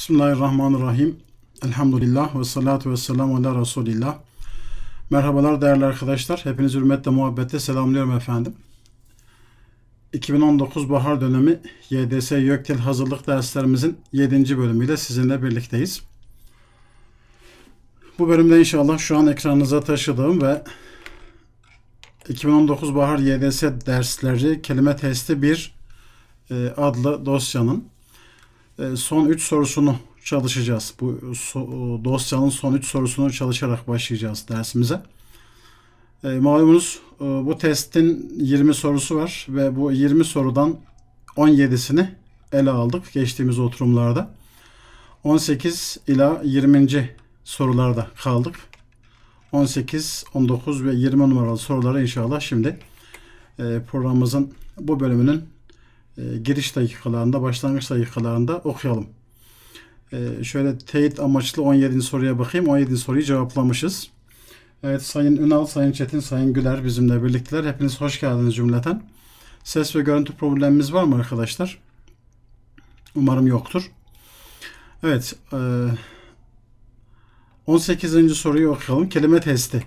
Bismillahirrahmanirrahim. Elhamdülillah ve salatu ve selamu ala Resulillah. Merhabalar değerli arkadaşlar. Hepiniz hürmetle muhabbette selamlıyorum efendim. 2019 bahar dönemi YDS YÖKTİL hazırlık derslerimizin 7. bölümüyle sizinle birlikteyiz. Bu bölümde inşallah şu an ekranınıza taşıdığım ve 2019 bahar YDS dersleri kelime testi 1 e, adlı dosyanın ee, son 3 sorusunu çalışacağız. Bu dosyanın son 3 sorusunu çalışarak başlayacağız dersimize. Ee, e, malumunuz bu testin 20 sorusu var ve bu 20 sorudan 17'sini ele aldık geçtiğimiz oturumlarda. 18 ila 20. sorularda kaldık. 18, 19 ve 20 numaralı soruları inşallah şimdi e, programımızın bu bölümünün e, giriş dakikalarında, başlangıç dakikalarında okuyalım. E, şöyle teyit amaçlı 17. soruya bakayım. 17. soruyu cevaplamışız. Evet Sayın Ünal, Sayın Çetin, Sayın Güler bizimle birlikteler. Hepiniz hoş geldiniz cümleten. Ses ve görüntü problemimiz var mı arkadaşlar? Umarım yoktur. Evet. 18. E, soruyu okuyalım. Kelime testi.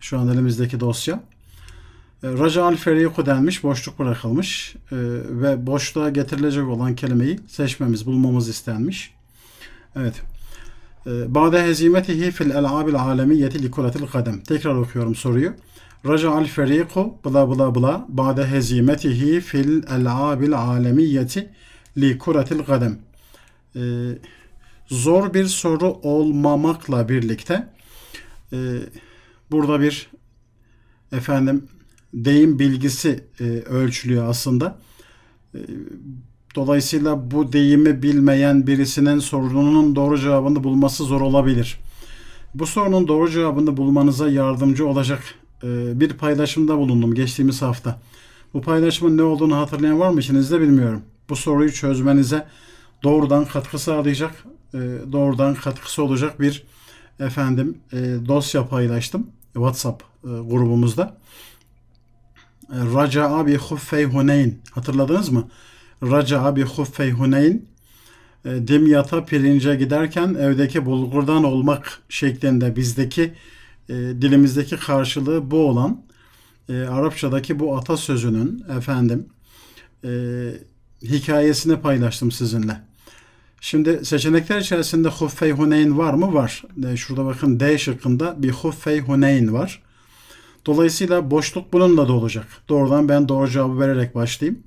Şu an elimizdeki dosya. E, Raca al feriku denmiş, boşluk bırakılmış e, ve boşluğa getirilecek olan kelimeyi seçmemiz, bulmamız istenmiş. Evet. E, bade hezimetihi fil el'abil alemiyeti li kuratil kadem. Tekrar okuyorum soruyu. Raca al bla bla bla bade hezimetihi fil el'abil alemiyeti li kuratil kadem. E, zor bir soru olmamakla birlikte e, burada bir efendim deyim bilgisi e, ölçülüyor aslında. E, dolayısıyla bu deyimi bilmeyen birisinin sorununun doğru cevabını bulması zor olabilir. Bu sorunun doğru cevabını bulmanıza yardımcı olacak e, bir paylaşımda bulundum geçtiğimiz hafta. Bu paylaşımın ne olduğunu hatırlayan var mı içinizde bilmiyorum. Bu soruyu çözmenize doğrudan katkı sağlayacak, e, doğrudan katkısı olacak bir efendim e, dosya paylaştım WhatsApp e, grubumuzda. Raca'a abi huffey huneyn. Hatırladınız mı? Raca'a abi huffey huneyn. E, Dimyata pirince giderken evdeki bulgurdan olmak şeklinde bizdeki e, dilimizdeki karşılığı bu olan e, Arapçadaki bu atasözünün efendim hikayesini paylaştım sizinle. Şimdi seçenekler içerisinde Huffey Huneyn var mı? Var. şurada bakın D şıkkında bir Huffey Huneyn var. Dolayısıyla boşluk bununla da olacak. Doğrudan ben doğru cevabı vererek başlayayım.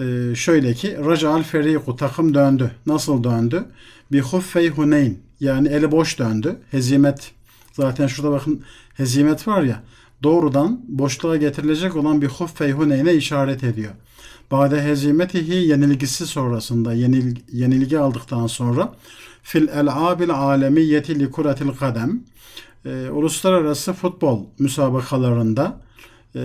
Ee, şöyle ki Raja Al feriku takım döndü. Nasıl döndü? Bi huffey huneyn. Yani eli boş döndü. Hezimet. Zaten şurada bakın hezimet var ya. Doğrudan boşluğa getirilecek olan bir huffey huneyn'e işaret ediyor. Bade hezimetihi yenilgisi sonrasında yenil, yenilgi aldıktan sonra fil el abil alemiyeti li kuratil kadem e, uluslararası futbol müsabakalarında e,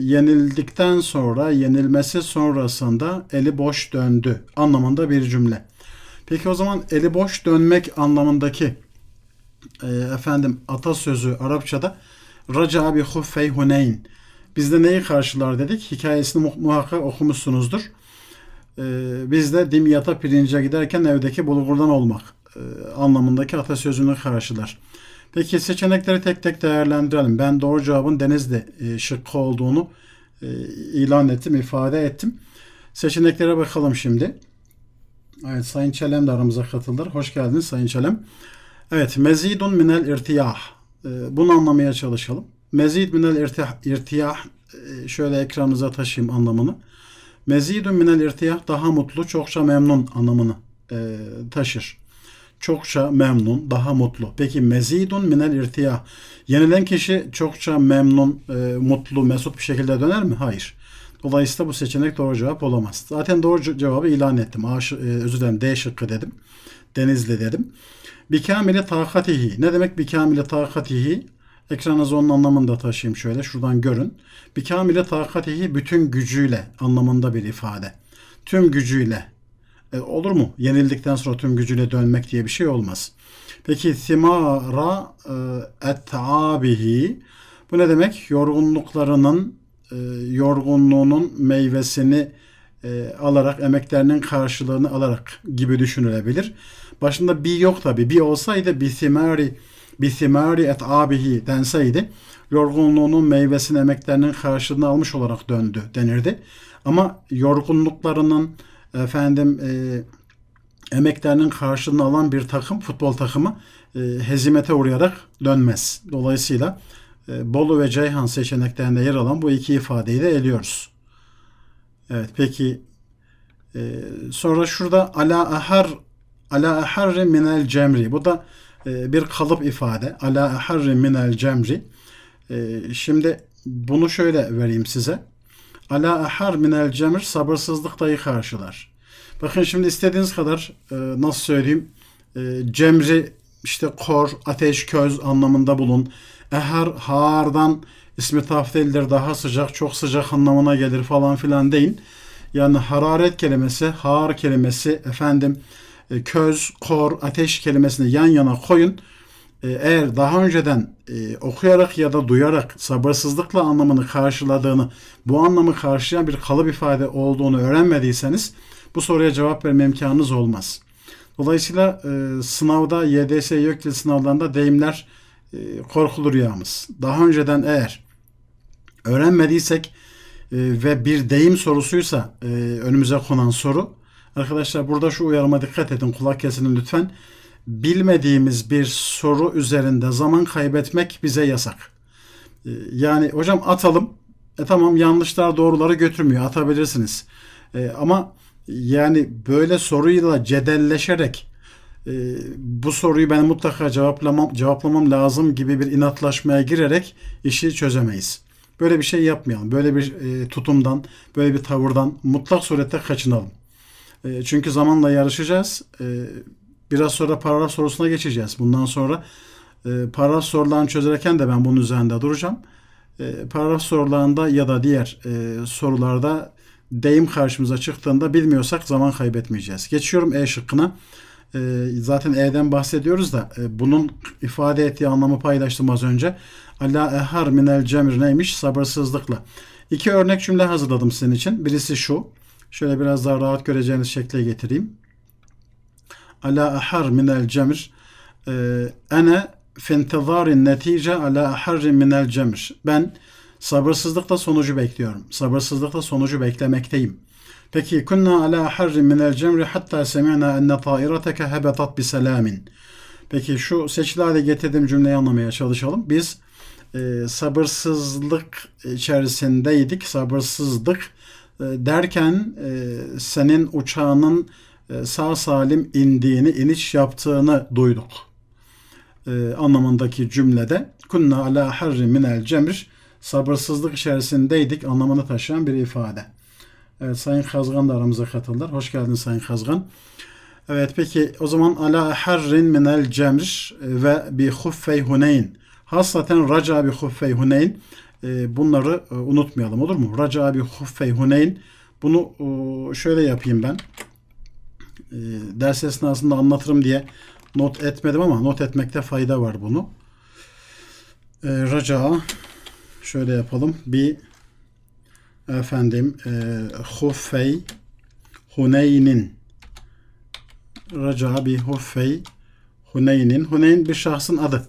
yenildikten sonra, yenilmesi sonrasında eli boş döndü anlamında bir cümle. Peki o zaman eli boş dönmek anlamındaki e, efendim atasözü Arapçada Raca bi huffey huneyn. Bizde neyi karşılar dedik? Hikayesini muhakkak okumuşsunuzdur. E, bizde dimyata pirince giderken evdeki bulgurdan olmak e, anlamındaki atasözünü karşılar. Peki seçenekleri tek tek değerlendirelim. Ben doğru cevabın Denizli e, şıkkı olduğunu e, ilan ettim, ifade ettim. Seçeneklere bakalım şimdi. Evet, Sayın Çelem de aramıza katıldı. Hoş geldiniz Sayın Çelem. Evet, mezidun minel irtiyah. E, bunu anlamaya çalışalım. Mezid minel irtiyah, irtiyah şöyle ekranınıza taşıyayım anlamını. Mezidun minel irtiyah daha mutlu, çokça memnun anlamını taşır çokça memnun, daha mutlu. Peki mezidun minel irtiyah. Yenilen kişi çokça memnun, e, mutlu, mesut bir şekilde döner mi? Hayır. Dolayısıyla bu seçenek doğru cevap olamaz. Zaten doğru cevabı ilan ettim. A, e, özür dilerim D şıkkı dedim. Denizli dedim. Bikamile takatihi. Ne demek bikamile takatihi? Ekranınızı onun anlamını da taşıyayım şöyle. Şuradan görün. Bikamile takatihi bütün gücüyle anlamında bir ifade. Tüm gücüyle e, olur mu? Yenildikten sonra tüm gücüyle dönmek diye bir şey olmaz. Peki simara e, etabihi bu ne demek? Yorgunluklarının e, yorgunluğunun meyvesini e, alarak, emeklerinin karşılığını alarak gibi düşünülebilir. Başında bi yok tabi. Bi olsaydı bi simari bi simari et abihi denseydi yorgunluğunun meyvesini emeklerinin karşılığını almış olarak döndü denirdi. Ama yorgunluklarının efendim e, emeklerinin karşılığını alan bir takım futbol takımı e, hezimete uğrayarak dönmez. Dolayısıyla e, Bolu ve Ceyhan seçeneklerinde yer alan bu iki ifadeyi de eliyoruz. Evet peki e, sonra şurada ala ahar ala aharri minel cemri. Bu da e, bir kalıp ifade. Ala aharri minel cemri. E, şimdi bunu şöyle vereyim size. Ala ahar minel cemir sabırsızlık dayı karşılar. Bakın şimdi istediğiniz kadar e, nasıl söyleyeyim e, cemri işte kor, ateş, köz anlamında bulun. Eher, hardan ismi taftildir daha sıcak, çok sıcak anlamına gelir falan filan değil. Yani hararet kelimesi, har kelimesi efendim e, köz, kor, ateş kelimesini yan yana koyun. Ee, eğer daha önceden e, okuyarak ya da duyarak sabırsızlıkla anlamını karşıladığını, bu anlamı karşılayan bir kalıp ifade olduğunu öğrenmediyseniz bu soruya cevap verme imkanınız olmaz. Dolayısıyla e, sınavda YDS YÖKDİL sınavlarında deyimler e, korkulu rüyamız. Daha önceden eğer öğrenmediysek e, ve bir deyim sorusuysa e, önümüze konan soru arkadaşlar burada şu uyarıma dikkat edin kulak kesin lütfen bilmediğimiz bir soru üzerinde zaman kaybetmek bize yasak. Ee, yani hocam atalım. E tamam yanlışlar doğruları götürmüyor. Atabilirsiniz. E, ama yani böyle soruyla cedelleşerek e, bu soruyu ben mutlaka cevaplamam, cevaplamam lazım gibi bir inatlaşmaya girerek işi çözemeyiz. Böyle bir şey yapmayalım. Böyle bir e, tutumdan, böyle bir tavırdan mutlak surette kaçınalım. E, çünkü zamanla yarışacağız. E, Biraz sonra paragraf sorusuna geçeceğiz. Bundan sonra e, paragraf sorularını çözerken de ben bunun üzerinde duracağım. E, paragraf sorularında ya da diğer e, sorularda deyim karşımıza çıktığında bilmiyorsak zaman kaybetmeyeceğiz. Geçiyorum E şıkkına. E, zaten E'den bahsediyoruz da e, bunun ifade ettiği anlamı paylaştım az önce. Ala ehar minel cemr neymiş? Sabırsızlıkla. İki örnek cümle hazırladım sizin için. Birisi şu. Şöyle biraz daha rahat göreceğiniz şekle getireyim ala ahar minel cemr ee, ene fentizarin netice ala min minel cemr ben sabırsızlıkla sonucu bekliyorum. Sabırsızlıkla sonucu beklemekteyim. Peki kunna ala min minel cemri hatta semi'na enne ta'irateke hebetat bi selamin. Peki şu seçili hale getirdiğim cümleyi anlamaya çalışalım. Biz e, sabırsızlık içerisindeydik. Sabırsızlık e, derken e, senin uçağının e, sağ salim indiğini, iniş yaptığını duyduk. Ee, anlamındaki cümlede kunna ala harri minel cemr sabırsızlık içerisindeydik anlamını taşıyan bir ifade. Evet Sayın Kazgan da aramıza katıldılar. Hoş geldin Sayın Kazgan. Evet peki o zaman ala harrin minel cemir ve bi huffey huneyn. Hasaten raca bi huffey huneyn. E, bunları e, unutmayalım olur mu? Raca bi huffey huneyn. Bunu şöyle yapayım ben e, ders esnasında anlatırım diye not etmedim ama not etmekte fayda var bunu. E, raca şöyle yapalım. Bir efendim e, Huffey Huneyn'in Raca bi Huffey Huneyn'in Huneyn bir şahsın adı.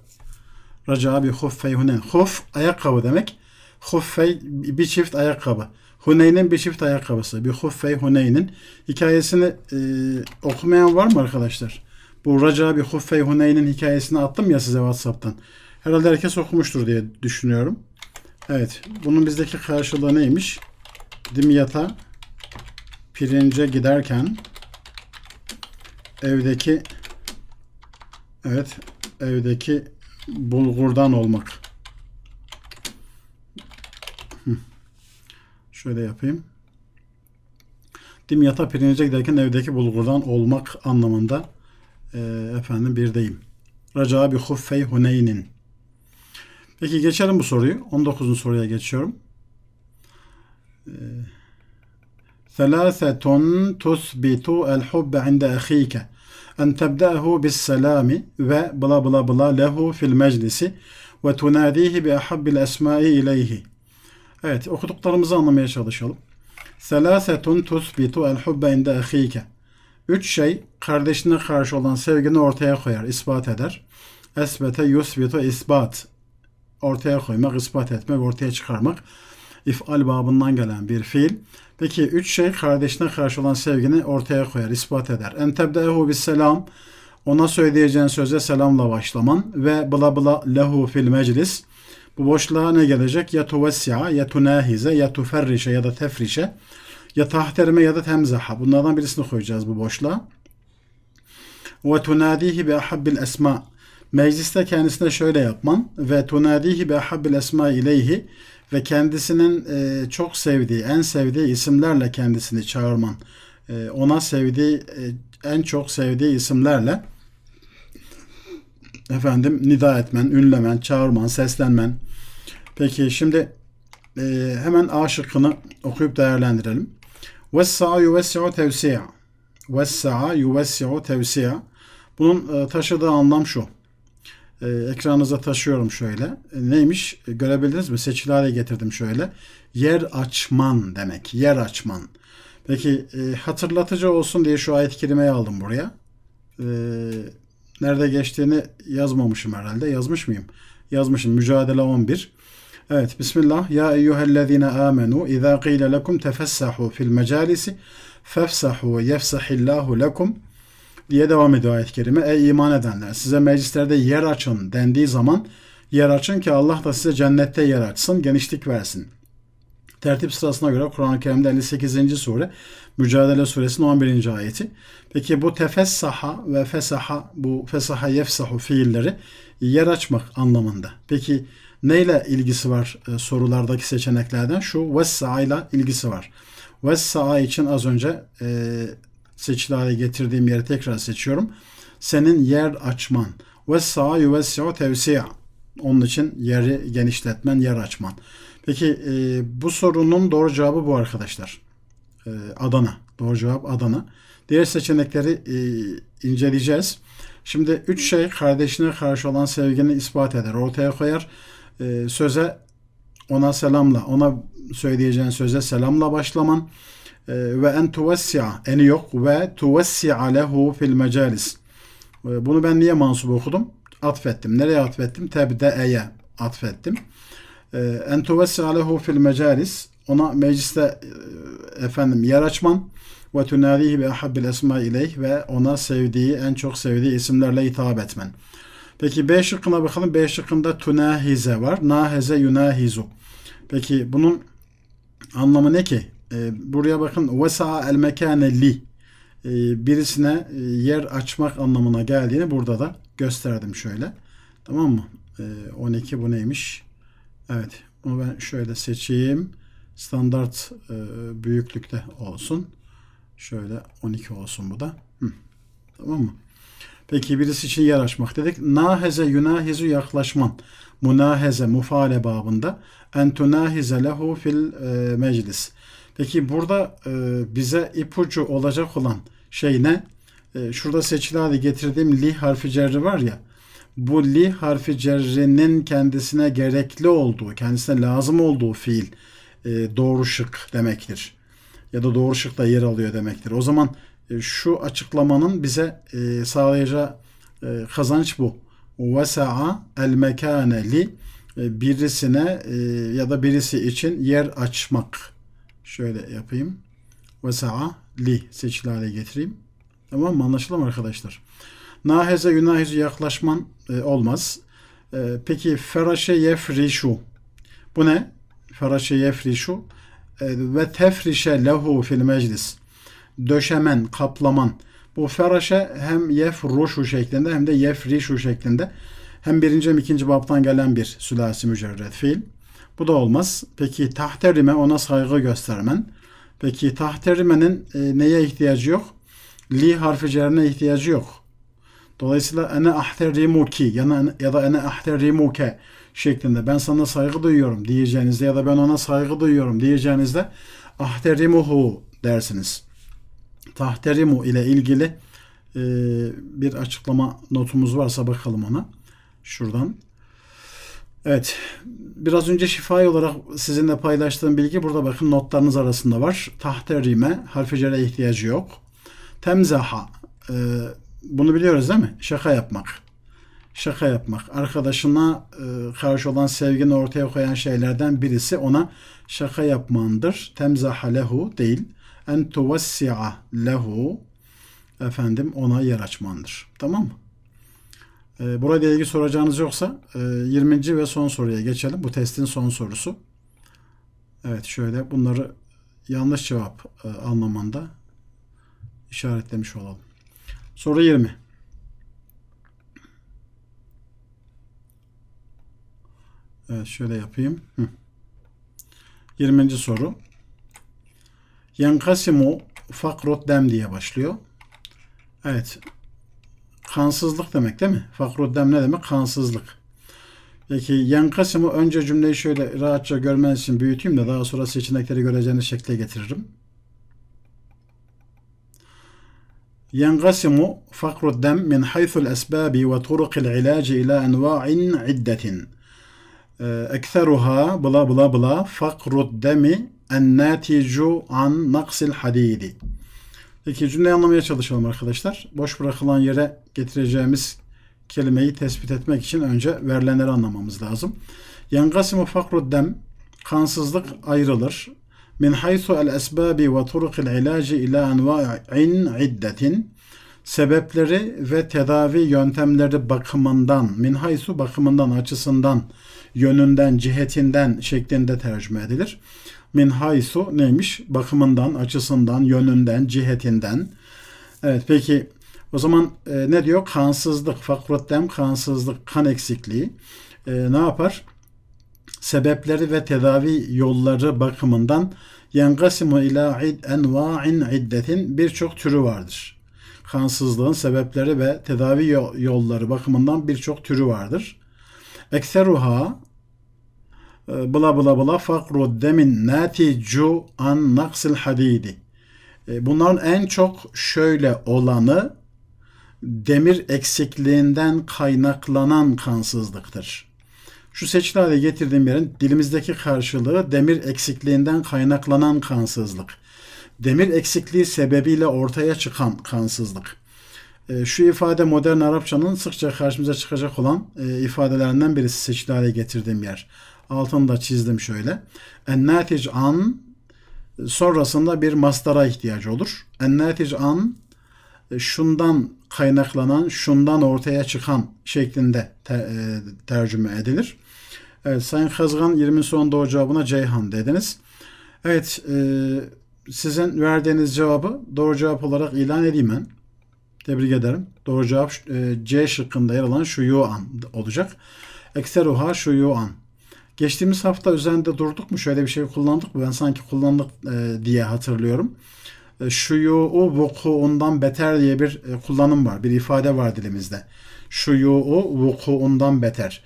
Raca bi Huffey Huneyn. Huff ayakkabı demek. Huffey bir çift ayakkabı. Huneyn'in bir çift ayakkabısı. Bir huffey Huneyn'in. Hikayesini e, okumayan var mı arkadaşlar? Bu Raca bir huffey Huneyn'in hikayesini attım ya size Whatsapp'tan. Herhalde herkes okumuştur diye düşünüyorum. Evet. Bunun bizdeki karşılığı neymiş? Dimyata pirince giderken evdeki evet evdeki bulgurdan olmak. Şöyle yapayım. Dimyat'a pirince giderken evdeki bulgurdan olmak anlamında e, efendim bir deyim. Raca bi huffey huneynin. Peki geçelim bu soruyu. 19. soruya geçiyorum. E, Selasetun tusbitu el hubbe inde ehike en tebdehu bis selami ve bla bla bla lehu fil meclisi ve tunadihi bi ahabbil esmai ileyhi. Evet okuduklarımızı anlamaya çalışalım. Selasetun tusbitu el hubbe inde ahike. Üç şey kardeşine karşı olan sevgini ortaya koyar, ispat eder. Esbete yusbitu isbat. Ortaya koymak, ispat etmek, ortaya çıkarmak. İf'al babından gelen bir fiil. Peki üç şey kardeşine karşı olan sevgini ortaya koyar, ispat eder. Entebde tebdehu selam. Ona söyleyeceğin söze selamla başlaman ve bla bla lehu fil meclis bu boşluğa ne gelecek? Ya tuvesya, ya tunahize, ya tuferrişe ya da tefrişe, ya tahterme ya da temzaha. Bunlardan birisini koyacağız bu boşluğa. Ve tunadihi bi ahabbil esma. Mecliste kendisine şöyle yapman. Ve tunadihi bi ahabbil esma ileyhi. Ve kendisinin e, çok sevdiği, en sevdiği isimlerle kendisini çağırman. E, ona sevdiği, e, en çok sevdiği isimlerle efendim nida etmen, ünlemen, çağırman, seslenmen Peki şimdi e, hemen A şıkkını okuyup değerlendirelim. وَالسَّعَ يُوَسِعُ تَوْسِعَ وَالسَّعَ يُوَسِعُ تَوْسِعَ Bunun e, taşıdığı anlam şu. E, ekranınıza taşıyorum şöyle. E, neymiş? E, görebildiniz mi? Seçili hale getirdim şöyle. Yer açman demek. Yer açman. Peki e, hatırlatıcı olsun diye şu ayet-i aldım buraya. E, nerede geçtiğini yazmamışım herhalde. Yazmış mıyım? Yazmışım. Mücadele 11. Evet Bismillah. Ya eyyühellezine amenu izâ qîle lekum tefessahû fil mecalisi fefsahû yefsahillâhu lekum diye devam ediyor ayet-i kerime. Ey iman edenler size meclislerde yer açın dendiği zaman yer açın ki Allah da size cennette yer açsın, genişlik versin. Tertip sırasına göre Kur'an-ı Kerim'de 58. sure Mücadele suresinin 11. ayeti. Peki bu tefessaha ve fesaha bu fesaha yefsahu fiilleri yer açmak anlamında. Peki neyle ilgisi var e, sorulardaki seçeneklerden? Şu vessa ile ilgisi var. Vessa için az önce e, seçili hale getirdiğim yeri tekrar seçiyorum. Senin yer açman. Vessa yuvessiu tevsiya. Onun için yeri genişletmen, yer açman. Peki e, bu sorunun doğru cevabı bu arkadaşlar. E, Adana. Doğru cevap Adana. Diğer seçenekleri e, inceleyeceğiz. Şimdi üç şey kardeşine karşı olan sevgini ispat eder, ortaya koyar e, söze ona selamla, ona söyleyeceğin söze selamla başlaman e, ve en tuvessi'a, eni yok ve tuvessi'a lehu fil mecalis. E, ee, bunu ben niye mansub okudum? Atfettim. Nereye atfettim? Tebde'eye atfettim. E, en tuvessi'a lehu fil mecalis. Ona mecliste e, efendim yer açman ve tünadihi bi ahabbil esma ileyh ve ona sevdiği, en çok sevdiği isimlerle hitap etmen. Peki B şıkkına bakalım. B şıkkında tunahize var. Nahize yunahizu. Peki bunun anlamı ne ki? E, buraya bakın. Vesa el mekane li. Ee, e, birisine yer açmak anlamına geldiğini burada da gösterdim şöyle. Tamam mı? E, ee, 12 bu neymiş? Evet. Bunu ben şöyle seçeyim. Standart e, büyüklükte olsun. Şöyle 12 olsun bu da. Hı. Tamam mı? Peki birisi için yarışmak dedik. Naheze yunahizu yaklaşman. Munaheze mufale babında. Entunahize lehu fil e, meclis. Peki burada e, bize ipucu olacak olan şey ne? E, şurada seçili getirdiğim li harfi cerri var ya. Bu li harfi cerrinin kendisine gerekli olduğu, kendisine lazım olduğu fiil e, doğru şık demektir. Ya da doğru şıkta yer alıyor demektir. O zaman e, şu açıklamanın bize e, sağlayacağı e, kazanç bu. Vesa'a el mekane li birisine ya da birisi için yer açmak. Şöyle yapayım. Vesa'a li seçili hale getireyim. Tamam mı? Anlaşıldı mı arkadaşlar? Naheze günahize yaklaşman olmaz. Peki feraşe yefrişu. Bu ne? Feraşe yefrişu ve tefrişe lehu fil meclis döşemen, kaplaman. Bu feraşe hem roşu şeklinde hem de yefrişu şeklinde. Hem birinci hem ikinci baptan gelen bir sülasi mücerred fiil. Bu da olmaz. Peki tahterime ona saygı göstermen. Peki tahterimenin e, neye ihtiyacı yok? Li harfi cerine ihtiyacı yok. Dolayısıyla ene ahterimuki ya, ya da ene ahterimuke şeklinde ben sana saygı duyuyorum diyeceğinizde ya da ben ona saygı duyuyorum diyeceğinizde ahterimuhu dersiniz. Tahterimu ile ilgili e, bir açıklama notumuz varsa bakalım ona. Şuradan. Evet. Biraz önce şifai olarak sizinle paylaştığım bilgi burada bakın notlarınız arasında var. Tahterime, harfi cere ihtiyacı yok. Temzaha. E, bunu biliyoruz değil mi? Şaka yapmak. Şaka yapmak. Arkadaşına e, karşı olan sevgini ortaya koyan şeylerden birisi ona şaka yapmandır. Temzaha lehu değil en tuvessi'a lehu efendim ona yer açmandır. Tamam mı? E, burayla ilgili soracağınız yoksa e, 20. ve son soruya geçelim. Bu testin son sorusu. Evet şöyle bunları yanlış cevap e, anlamında işaretlemiş olalım. Soru 20. Evet şöyle yapayım. Hı. 20. soru. Yankasimu fakrot dem diye başlıyor. Evet. Kansızlık demek değil mi? Fakrot dem ne demek? Kansızlık. Peki yankasimu önce cümleyi şöyle rahatça görmeniz için büyüteyim de daha sonra seçenekleri göreceğiniz şekle getiririm. ينقسم فقر الدم من حيث الأسباب وطرق العلاج إلى أنواع عدة أكثرها بلا بلا بلا فقر الدم ennaticu an naksil hadidi. Peki cümleyi anlamaya çalışalım arkadaşlar. Boş bırakılan yere getireceğimiz kelimeyi tespit etmek için önce verilenleri anlamamız lazım. Yangasimu fakru dem kansızlık ayrılır. Min haysu el esbabi ve turukil ilacı ila enva'in iddetin sebepleri ve tedavi yöntemleri bakımından, minhaysu bakımından, açısından, yönünden, cihetinden şeklinde tercüme edilir min haysu neymiş? Bakımından, açısından, yönünden, cihetinden. Evet peki o zaman e, ne diyor? Kansızlık, fakruddem, kansızlık, kan eksikliği. E, ne yapar? Sebepleri ve tedavi yolları bakımından yengasimu ila id enva'in iddetin birçok türü vardır. Kansızlığın sebepleri ve tedavi yolları bakımından birçok türü vardır. Ekseruha ee, bla bla bla fakru demin naticu an naksil hadidi. Ee, bunların en çok şöyle olanı demir eksikliğinden kaynaklanan kansızlıktır. Şu seçili hale getirdiğim yerin dilimizdeki karşılığı demir eksikliğinden kaynaklanan kansızlık. Demir eksikliği sebebiyle ortaya çıkan kansızlık. Ee, şu ifade modern Arapçanın sıkça karşımıza çıkacak olan e, ifadelerinden birisi seçili hale getirdiğim yer. Altını da çizdim şöyle. Ennatic an sonrasında bir mastara ihtiyacı olur. Ennatic an şundan kaynaklanan, şundan ortaya çıkan şeklinde te, e, tercüme edilir. Evet, Sayın Kazgan 20 son doğru cevabına Ceyhan dediniz. Evet, e, sizin verdiğiniz cevabı doğru cevap olarak ilan edeyim ben. Tebrik ederim. Doğru cevap e, C şıkkında yer alan şu yuan olacak. Ekseruha şu yuan. Geçtiğimiz hafta üzerinde durduk mu? Şöyle bir şey kullandık mı? Ben sanki kullandık e, diye hatırlıyorum. Şu, e, şuyu, o vuku, ondan beter diye bir e, kullanım var. Bir ifade var dilimizde. Şuyu, o vuku, ondan beter.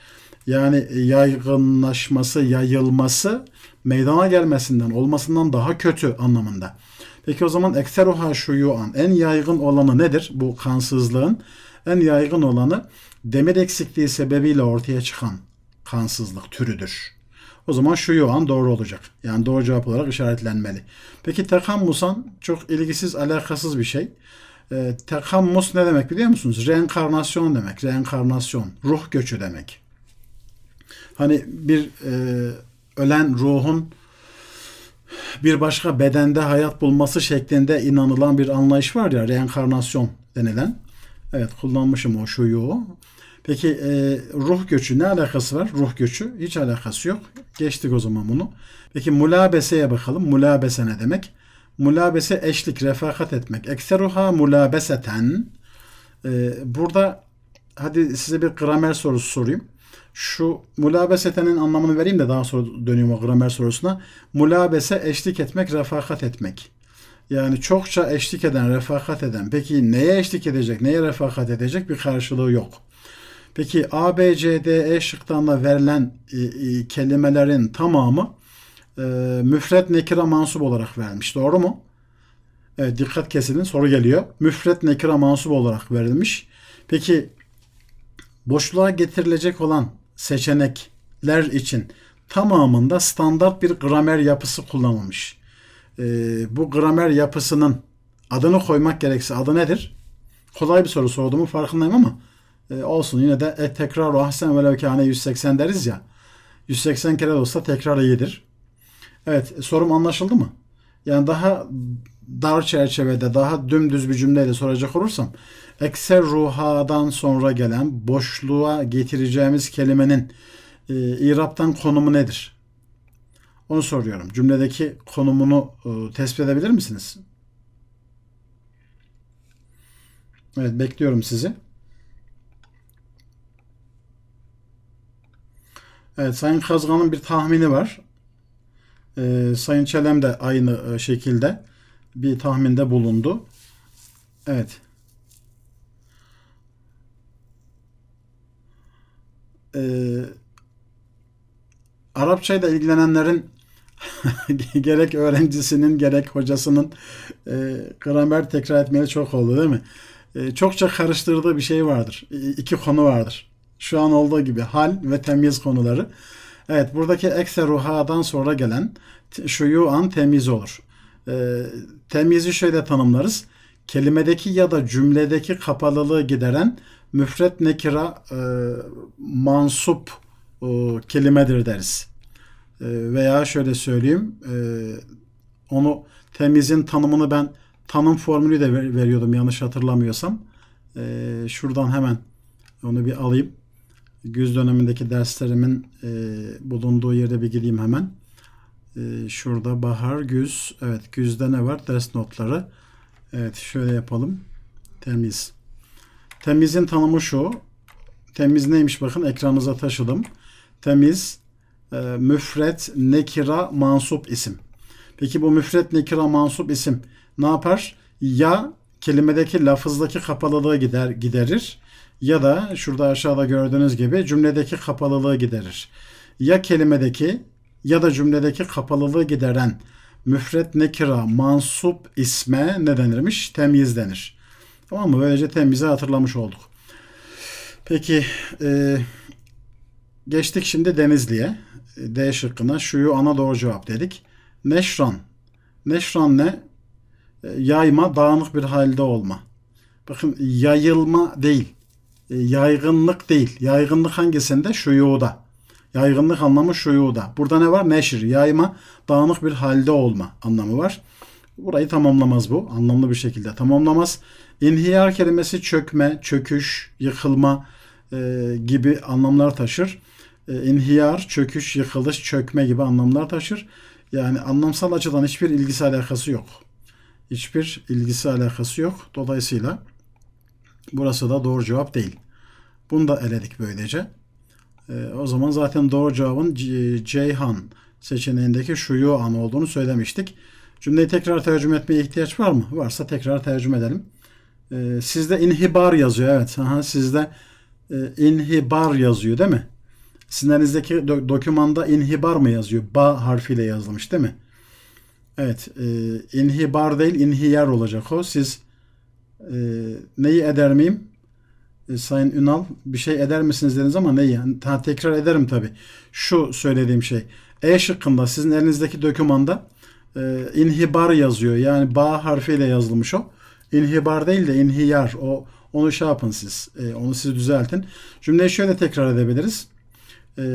Yani yaygınlaşması, yayılması meydana gelmesinden, olmasından daha kötü anlamında. Peki o zaman ekseruha an en yaygın olanı nedir? Bu kansızlığın en yaygın olanı demir eksikliği sebebiyle ortaya çıkan kansızlık türüdür. O zaman şu Yuhan doğru olacak. Yani doğru cevap olarak işaretlenmeli. Peki tekammusan çok ilgisiz, alakasız bir şey. E, ee, tekammus ne demek biliyor musunuz? Reenkarnasyon demek. Reenkarnasyon, ruh göçü demek. Hani bir e, ölen ruhun bir başka bedende hayat bulması şeklinde inanılan bir anlayış var ya reenkarnasyon denilen. Evet kullanmışım o şuyu. Peki e, ruh göçü ne alakası var? Ruh göçü hiç alakası yok. Geçtik o zaman bunu. Peki mulabeseye bakalım. Mulabese ne demek? Mulabese eşlik, refakat etmek. Ekseruha mulabeseten. E, burada hadi size bir gramer sorusu sorayım. Şu mulabesetenin anlamını vereyim de daha sonra dönüyorum o gramer sorusuna. Mulabese eşlik etmek, refakat etmek. Yani çokça eşlik eden, refakat eden. Peki neye eşlik edecek, neye refakat edecek bir karşılığı yok. Peki A, B, C, D, E şıklarında verilen e, e, kelimelerin tamamı e, müfret nekira mansub olarak verilmiş. Doğru mu? Evet, dikkat kesilin soru geliyor. Müfret nekira mansub olarak verilmiş. Peki boşluğa getirilecek olan seçenekler için tamamında standart bir gramer yapısı kullanılmış. E, bu gramer yapısının adını koymak gerekse adı nedir? Kolay bir soru sorduğumun farkındayım ama e, olsun yine de e, tekrar ahsen velev levkane 180 deriz ya. 180 kere de olsa tekrar iyidir. Evet e, sorum anlaşıldı mı? Yani daha dar çerçevede daha dümdüz bir cümleyle soracak olursam ekser ruhadan sonra gelen boşluğa getireceğimiz kelimenin e, iraptan konumu nedir? Onu soruyorum. Cümledeki konumunu e, tespit edebilir misiniz? Evet bekliyorum sizi. Evet, Sayın Kazgan'ın bir tahmini var. Ee, Sayın Çelem de aynı e, şekilde bir tahminde bulundu. Evet. Ee, Arapçayla ilgilenenlerin gerek öğrencisinin gerek hocasının e, gramer tekrar etmeli çok oldu değil mi? E, çokça karıştırdığı bir şey vardır. E, iki konu vardır şu an olduğu gibi hal ve temiz konuları. Evet buradaki ruhadan sonra gelen şuyu an temiz olur. E, ee, temyizi şöyle tanımlarız. Kelimedeki ya da cümledeki kapalılığı gideren müfret nekira e, mansup e, kelimedir deriz. E, veya şöyle söyleyeyim e, onu temizin tanımını ben tanım formülü de ver, veriyordum yanlış hatırlamıyorsam. E, şuradan hemen onu bir alayım güz dönemindeki derslerimin e, bulunduğu yerde bir gideyim hemen. E, şurada bahar, güz. Evet, güzde ne var? Ders notları. Evet, şöyle yapalım. Temiz. Temizin tanımı şu. Temiz neymiş bakın ekranınıza taşıdım. Temiz, e, müfret, nekira, mansup isim. Peki bu müfret, nekira, mansup isim ne yapar? Ya kelimedeki lafızdaki kapalılığı gider, giderir ya da şurada aşağıda gördüğünüz gibi cümledeki kapalılığı giderir. Ya kelimedeki ya da cümledeki kapalılığı gideren müfret nekira mansup isme ne denirmiş? Temyiz denir. Tamam mı? Böylece temyizi hatırlamış olduk. Peki e, geçtik şimdi Denizli'ye. D şıkkına şuyu ana doğru cevap dedik. Neşran. Neşran ne? E, yayma, dağınık bir halde olma. Bakın yayılma değil e, yaygınlık değil. Yaygınlık hangisinde? Şu yuğuda. Yaygınlık anlamı şu yuğuda. Burada ne var? Neşir, yayma, dağınık bir halde olma anlamı var. Burayı tamamlamaz bu. Anlamlı bir şekilde tamamlamaz. İnhiyar kelimesi çökme, çöküş, yıkılma e, gibi anlamlar taşır. E, inhiyar, çöküş, yıkılış, çökme gibi anlamlar taşır. Yani anlamsal açıdan hiçbir ilgisi alakası yok. Hiçbir ilgisi alakası yok. Dolayısıyla Burası da doğru cevap değil. Bunu da eledik böylece. Ee, o zaman zaten doğru cevabın C Ceyhan seçeneğindeki şuyu an olduğunu söylemiştik. Cümleyi tekrar tercüme etmeye ihtiyaç var mı? Varsa tekrar tercüme edelim. Ee, sizde inhibar yazıyor. Evet. Aha, sizde e, inhibar yazıyor değil mi? Sizlerinizdeki dokümanda inhibar mı yazıyor? Ba harfiyle yazılmış değil mi? Evet. E, inhibar değil inhiyar olacak o. Siz e, neyi eder miyim? E, Sayın Ünal bir şey eder misiniz dediniz ama neyi? Ha, tekrar ederim tabii. Şu söylediğim şey. E şıkkında sizin elinizdeki dokümanda e, inhibar yazıyor. Yani ba harfiyle yazılmış o. İnhibar değil de inhiyar. O onu şey yapın siz. E, onu siz düzeltin. Cümleyi şöyle tekrar edebiliriz. E,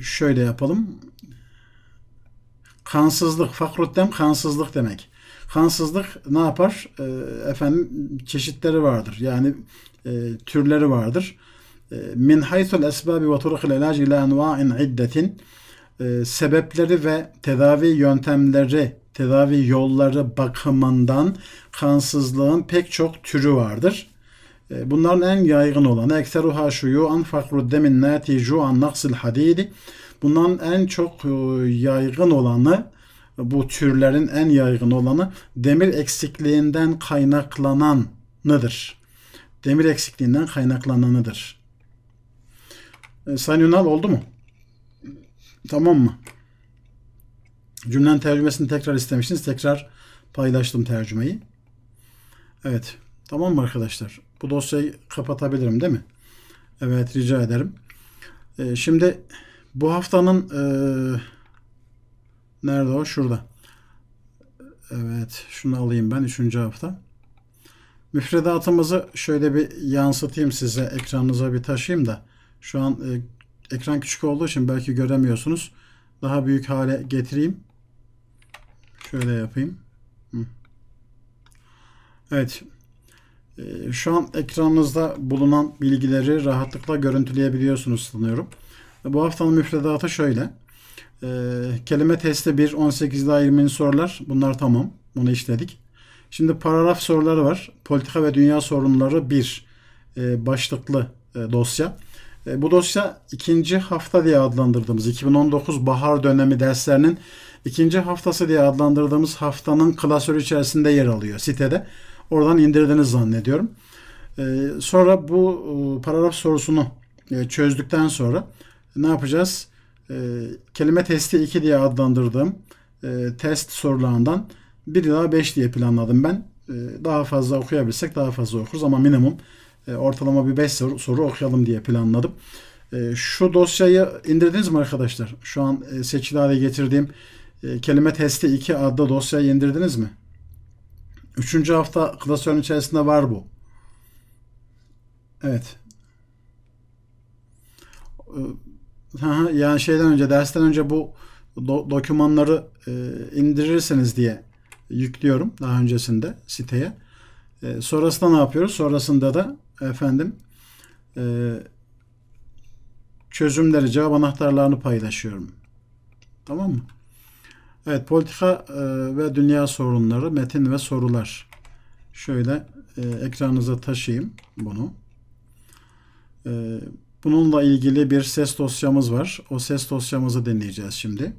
şöyle yapalım. Kansızlık, fakruddem kansızlık demek. Kansızlık ne yapar? E, efendim çeşitleri vardır. Yani e, türleri vardır. Ee, min haysul esbabi ve turukul ilac ila enva'in iddetin e, sebepleri ve tedavi yöntemleri, tedavi yolları bakımından kansızlığın pek çok türü vardır. Ee, bunların en yaygın olanı ekseruha şuyu'an fakru demin naticu an naksil hadidi. Bunların en çok e, yaygın olanı bu türlerin en yaygın olanı demir eksikliğinden kaynaklananıdır. Demir eksikliğinden kaynaklananıdır. E, Sayın Ünal oldu mu? Tamam mı? Cümlenin tercümesini tekrar istemiştiniz. Tekrar paylaştım tercümeyi. Evet. Tamam mı arkadaşlar? Bu dosyayı kapatabilirim değil mi? Evet rica ederim. E, şimdi bu haftanın e, Nerede o? Şurada. Evet. Şunu alayım ben. Üçüncü hafta. Müfredatımızı şöyle bir yansıtayım size. Ekranınıza bir taşıyayım da. Şu an e, ekran küçük olduğu için belki göremiyorsunuz. Daha büyük hale getireyim. Şöyle yapayım. Evet. E, şu an ekranınızda bulunan bilgileri rahatlıkla görüntüleyebiliyorsunuz sanıyorum. Bu haftanın müfredatı şöyle. E, kelime testi 1, 18 daha 20 sorular. Bunlar tamam. Bunu işledik. Şimdi paragraf soruları var. Politika ve dünya sorunları 1 e, başlıklı e, dosya. E, bu dosya ikinci hafta diye adlandırdığımız 2019 bahar dönemi derslerinin ikinci haftası diye adlandırdığımız haftanın klasörü içerisinde yer alıyor sitede. Oradan indirdiniz zannediyorum. E, sonra bu e, paragraf sorusunu e, çözdükten sonra ne yapacağız? e, kelime testi 2 diye adlandırdığım e, ee, test sorularından 1 ila 5 diye planladım ben. E, daha fazla okuyabilirsek daha fazla okuruz ama minimum e, ortalama bir 5 soru, soru okuyalım diye planladım. E, şu dosyayı indirdiniz mi arkadaşlar? Şu an e, seçili hale getirdiğim e, kelime testi 2 adlı dosyayı indirdiniz mi? Üçüncü hafta klasörün içerisinde var bu. Evet yani şeyden önce dersten önce bu do- dokümanları e, indirirsiniz diye yüklüyorum daha öncesinde siteye. E, sonrasında ne yapıyoruz? Sonrasında da efendim e, çözümleri, cevap anahtarlarını paylaşıyorum. Tamam mı? Evet, politika e, ve dünya sorunları, metin ve sorular. Şöyle e, ekranınıza taşıyayım bunu. E, Bununla ilgili bir ses dosyamız var. O ses dosyamızı dinleyeceğiz şimdi.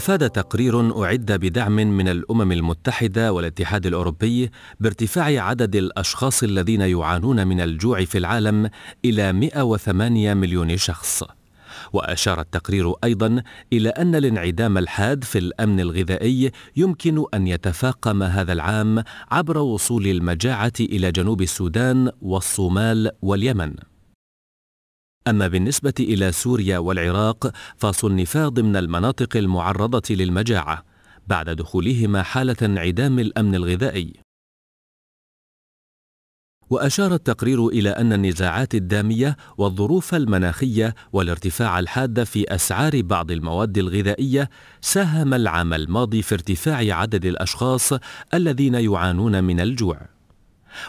أفاد تقرير أعد بدعم من الأمم المتحدة والاتحاد الأوروبي بارتفاع عدد الأشخاص الذين يعانون من الجوع في العالم إلى 108 مليون شخص. وأشار التقرير أيضا إلى أن الانعدام الحاد في الأمن الغذائي يمكن أن يتفاقم هذا العام عبر وصول المجاعة إلى جنوب السودان والصومال واليمن أما بالنسبة إلى سوريا والعراق فصنفا ضمن المناطق المعرضة للمجاعة بعد دخولهما حالة انعدام الأمن الغذائي وأشار التقرير إلى أن النزاعات الدامية والظروف المناخية والارتفاع الحاد في أسعار بعض المواد الغذائية ساهم العام الماضي في ارتفاع عدد الأشخاص الذين يعانون من الجوع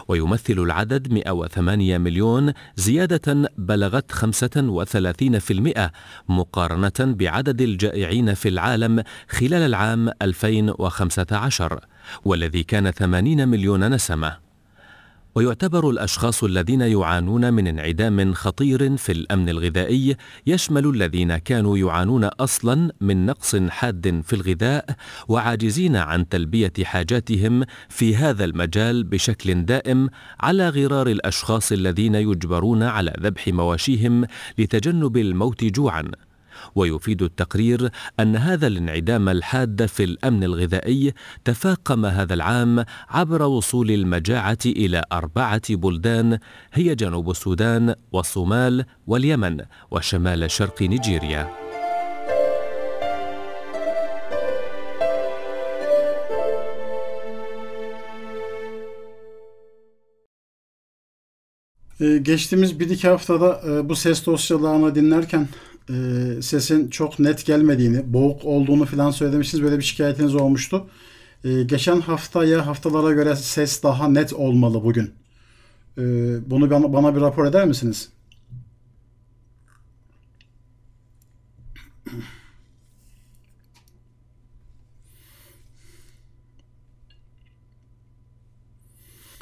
ويمثل العدد 108 مليون زيادة بلغت 35% مقارنة بعدد الجائعين في العالم خلال العام 2015 والذي كان 80 مليون نسمة ويعتبر الاشخاص الذين يعانون من انعدام خطير في الامن الغذائي يشمل الذين كانوا يعانون اصلا من نقص حاد في الغذاء وعاجزين عن تلبيه حاجاتهم في هذا المجال بشكل دائم على غرار الاشخاص الذين يجبرون على ذبح مواشيهم لتجنب الموت جوعا ويفيد التقرير أن هذا الانعدام الحاد في الأمن الغذائي تفاقم هذا العام عبر وصول المجاعة إلى أربعة بلدان هي جنوب السودان والصومال واليمن وشمال شرق نيجيريا. Geçtiğimiz bir iki haftada e, bu ses dosyalarını dinlerken e, sesin çok net gelmediğini, boğuk olduğunu falan söylemişsiniz. Böyle bir şikayetiniz olmuştu. E, geçen haftaya haftalara göre ses daha net olmalı bugün. E, bunu bana, bana bir rapor eder misiniz?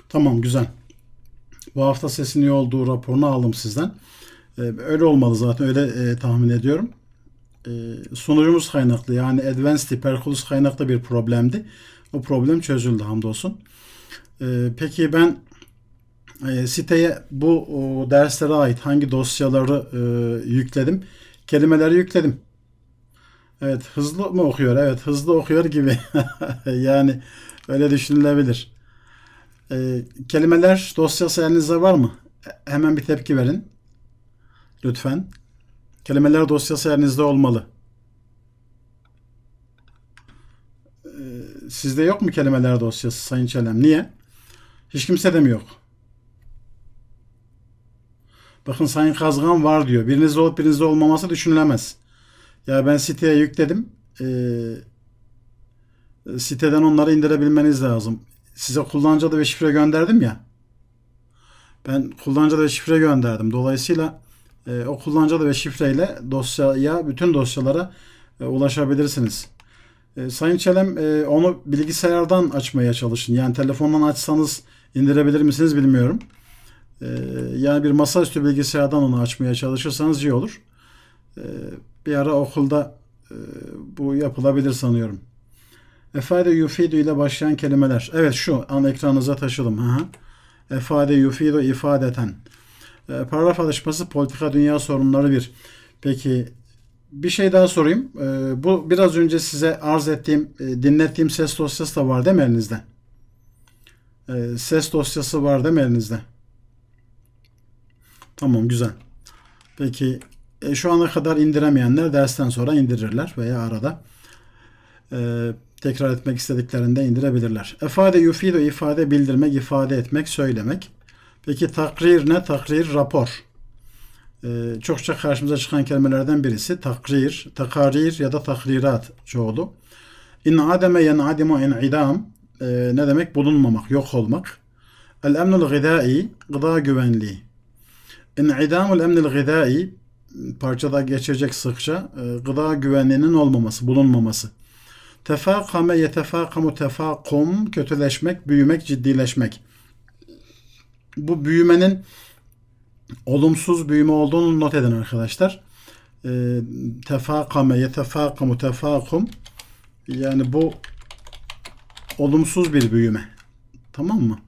Tamam güzel. Bu hafta sesin iyi olduğu raporunu aldım sizden. Ee, öyle olmalı zaten öyle e, tahmin ediyorum. Ee, sunucumuz kaynaklı yani Advanced Hyperculus kaynaklı bir problemdi. O problem çözüldü hamdolsun. Ee, peki ben e, siteye bu derslere ait hangi dosyaları e, yükledim? Kelimeleri yükledim. Evet hızlı mı okuyor? Evet hızlı okuyor gibi. yani öyle düşünülebilir. Ee, kelimeler dosyası elinizde var mı? Hemen bir tepki verin. Lütfen. Kelimeler dosyası elinizde olmalı. Ee, sizde yok mu kelimeler dosyası Sayın Çelem? Niye? Hiç kimse de mi yok? Bakın Sayın Kazgan var diyor. Birinizde olup birinizde olmaması düşünülemez. Ya ben siteye yükledim. Ee, siteden onları indirebilmeniz lazım. Size kullanıcı adı ve şifre gönderdim ya. Ben kullanıcı adı ve şifre gönderdim. Dolayısıyla e, o kullanıcı adı ve şifreyle dosyaya, bütün dosyalara e, ulaşabilirsiniz. E, Sayın Çelem e, onu bilgisayardan açmaya çalışın. Yani telefondan açsanız indirebilir misiniz bilmiyorum. E, yani bir masaüstü bilgisayardan onu açmaya çalışırsanız iyi olur. E, bir ara okulda e, bu yapılabilir sanıyorum. Efade yufidu ile başlayan kelimeler. Evet şu an ekranınıza taşıdım. Aha. Efade yufidu ifadeten. Ee, paragraf alışması politika dünya sorunları bir. Peki bir şey daha sorayım. Ee, bu biraz önce size arz ettiğim, e, dinlettiğim ses dosyası da var değil mi elinizde? Ee, ses dosyası var değil mi elinizde? Tamam güzel. Peki e, şu ana kadar indiremeyenler dersten sonra indirirler veya arada e, tekrar etmek istediklerinde indirebilirler. İfade yufido ifade bildirmek, ifade etmek, söylemek. Peki takrir ne? Takrir rapor. Ee, çokça karşımıza çıkan kelimelerden birisi takrir, takarir ya da takrirat çoğulu. İn ademe yenadimu in idam e, ee, ne demek? Bulunmamak, yok olmak. El emnul gıdai, gıda güvenliği. İn idamul emnil gıdai parçada geçecek sıkça e, gıda güvenliğinin olmaması, bulunmaması. Tefakame yetefakamu tefakum kötüleşmek, büyümek, ciddileşmek bu büyümenin olumsuz büyüme olduğunu not edin arkadaşlar. E, tefakame, yetefakamu, tefakum yani bu olumsuz bir büyüme. Tamam mı?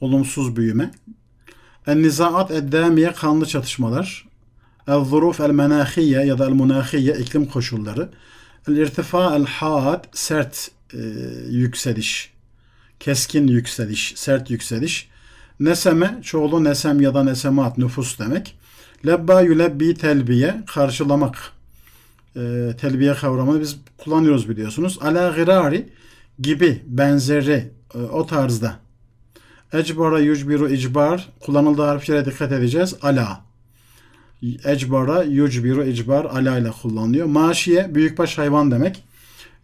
Olumsuz büyüme. En-nizaat eddamiye kanlı çatışmalar. El-zuruf el-menahiye ya da el-munahiye iklim koşulları. El-irtifa el haat sert e, yükseliş. Keskin yükseliş, sert yükseliş. Neseme çoğulu nesem ya da nesemat nüfus demek. Lebba yulebbi telbiye karşılamak. E, telbiye kavramını biz kullanıyoruz biliyorsunuz. Ala girari gibi benzeri e, o tarzda. Ecbara yucbiru icbar kullanıldığı harflere dikkat edeceğiz. Ala. Ecbara yucbiru icbar ala ile kullanılıyor. Maşiye büyükbaş hayvan demek.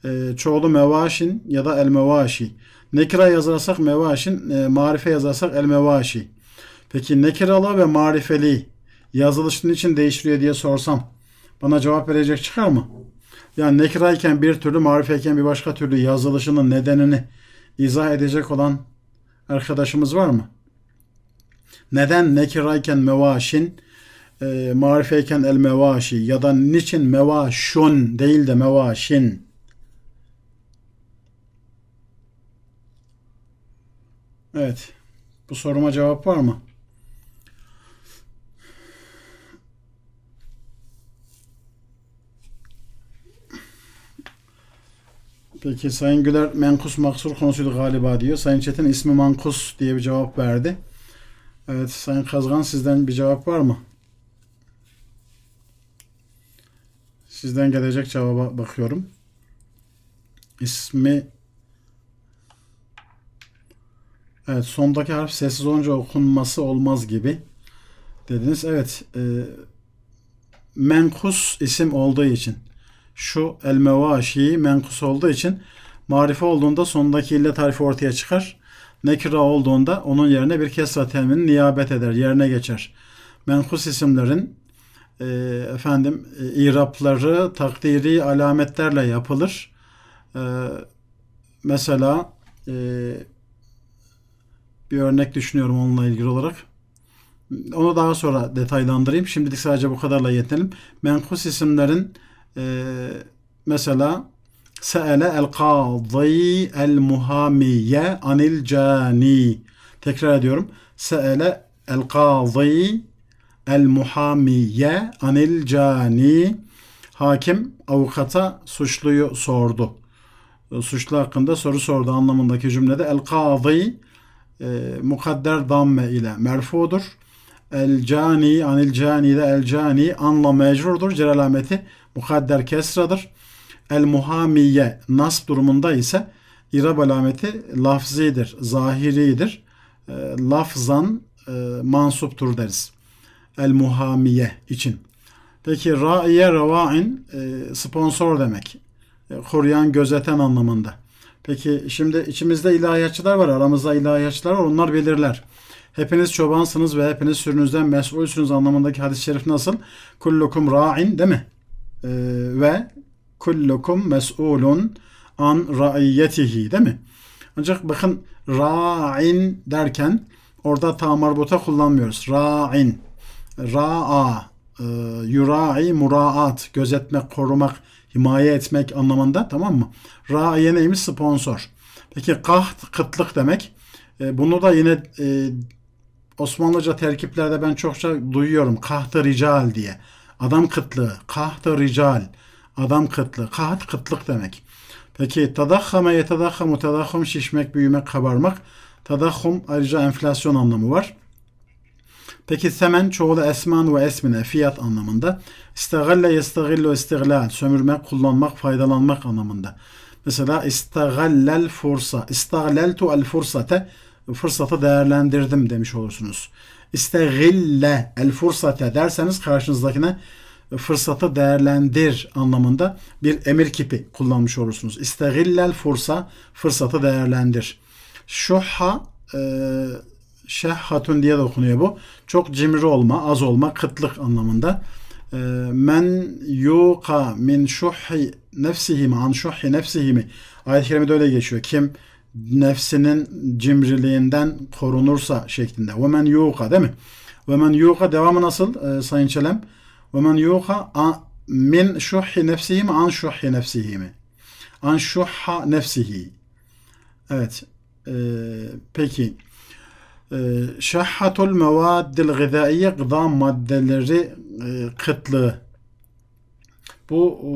E, çoğulu mevaşin ya da el mevaşi. Nekira yazarsak mevaşin, e, marife yazarsak el mevaşi. Peki nekiralı ve marifeli yazılışının için değiştiriyor diye sorsam bana cevap verecek çıkar mı? Yani nekirayken bir türlü marifeyken bir başka türlü yazılışının nedenini izah edecek olan arkadaşımız var mı? Neden nekirayken mevaşin, e, marifeyken el mevaşi ya da niçin mevaşun değil de mevaşin Evet. Bu soruma cevap var mı? Peki Sayın Güler menkus maksur konusuydu galiba diyor. Sayın Çetin ismi mankus diye bir cevap verdi. Evet Sayın Kazgan sizden bir cevap var mı? Sizden gelecek cevaba bakıyorum. İsmi Evet sondaki harf sessiz olunca okunması olmaz gibi dediniz. Evet e, menkus isim olduğu için şu el mevaşi menkus olduğu için marife olduğunda sondaki illet harfi ortaya çıkar. Nekira olduğunda onun yerine bir kesra temini niyabet eder, yerine geçer. Menkus isimlerin e, efendim e, irapları takdiri alametlerle yapılır. E, mesela e, bir örnek düşünüyorum onunla ilgili olarak. Onu daha sonra detaylandırayım. Şimdilik sadece bu kadarla yetinelim. Menkus isimlerin e, mesela Se'ele el kazi el muhamiye anil cani. Tekrar ediyorum. Se'ele el kazi el muhamiye anil cani. Hakim avukata suçluyu sordu. E, suçlu hakkında soru sordu anlamındaki cümlede el kazi e, mukadder damme ile merfudur. El cani anil cani de el cani anla mecrurdur. Cer mukadder kesradır. El muhamiye nas durumunda ise irab alameti lafzidir, zahiridir. E, lafzan e, mansuptur deriz. El muhamiye için. Peki raiye revain e, sponsor demek. E, koruyan, gözeten anlamında. Peki şimdi içimizde ilahiyatçılar var, aramızda ilahiyatçılar var. Onlar belirler. Hepiniz çobansınız ve hepiniz sürünüzden mesulsünüz anlamındaki hadis-i şerif nasıl? Kullukum ra'in değil mi? Ee, ve kullukum mes'ulun an ra'iyetihi değil mi? Ancak bakın ra'in derken orada ta marbuta kullanmıyoruz. Ra'in. Ra'a. E, yura'i muraat. Gözetmek, korumak, himaye etmek anlamında tamam mı? Raiye neymiş? Sponsor. Peki kaht kıtlık demek. E, bunu da yine e, Osmanlıca terkiplerde ben çokça duyuyorum. Kahtı rical diye. Adam kıtlığı. Kahtı rical. Adam kıtlığı. Kaht kıtlık demek. Peki tadakhame yetadakhamu tadakhum şişmek, büyümek, kabarmak. Tadakhum ayrıca enflasyon anlamı var. Peki semen çoğulu esman ve esmine fiyat anlamında. İstagalle yestagillu istiglal sömürmek, kullanmak, faydalanmak anlamında. Mesela istagallel fursa, istagleltu el fursate fırsatı değerlendirdim demiş olursunuz. İstegille el fursate derseniz karşınızdakine fırsatı değerlendir anlamında bir emir kipi kullanmış olursunuz. İstegillel fursa fırsatı değerlendir. Şuha şehhatun diye de okunuyor bu. Çok cimri olma, az olma, kıtlık anlamında. Ee, men yuqa min şuhi nefsihi mi, an şuhi nefsihi mi? Ayet-i Kerime'de öyle geçiyor. Kim nefsinin cimriliğinden korunursa şeklinde. Ve men yuqa değil mi? Ve men yuqa devamı nasıl e, Sayın Çelem? Ve men yuka min şuhi nefsihi mi, an şuhi nefsihi mi? An şuhha nefsihi. Evet. E, peki. Ee, şahhatul mevaddil gıdaiye gıda maddeleri e, kıtlığı. Bu e,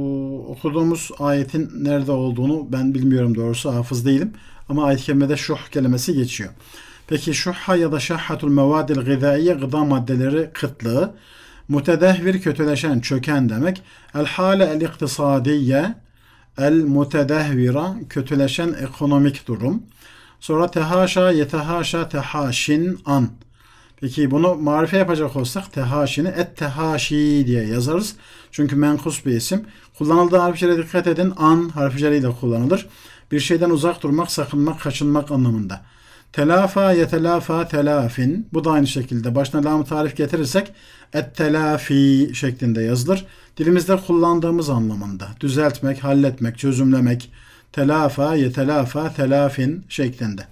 okuduğumuz ayetin nerede olduğunu ben bilmiyorum doğrusu hafız değilim. Ama ayet-i kerimede şuh kelimesi geçiyor. Peki şuhha ya da şahhatul mevadil gıdaiye gıda maddeleri kıtlığı. Mutedehvir kötüleşen, çöken demek. El hale el iktisadiye el mutedehvira kötüleşen ekonomik durum. Sonra tehaşa yetehaşa tehaşin an. Peki bunu marife yapacak olsak tehaşini et tehaşi diye yazarız. Çünkü menkus bir isim. Kullanıldığı harflere dikkat edin. An harfleriyle kullanılır. Bir şeyden uzak durmak, sakınmak, kaçınmak anlamında. Telafa yetelafa telafin. Bu da aynı şekilde. Başına lam tarif getirirsek et telafi şeklinde yazılır. Dilimizde kullandığımız anlamında. Düzeltmek, halletmek, çözümlemek, telafa, yetelafa, telafin şeklinde.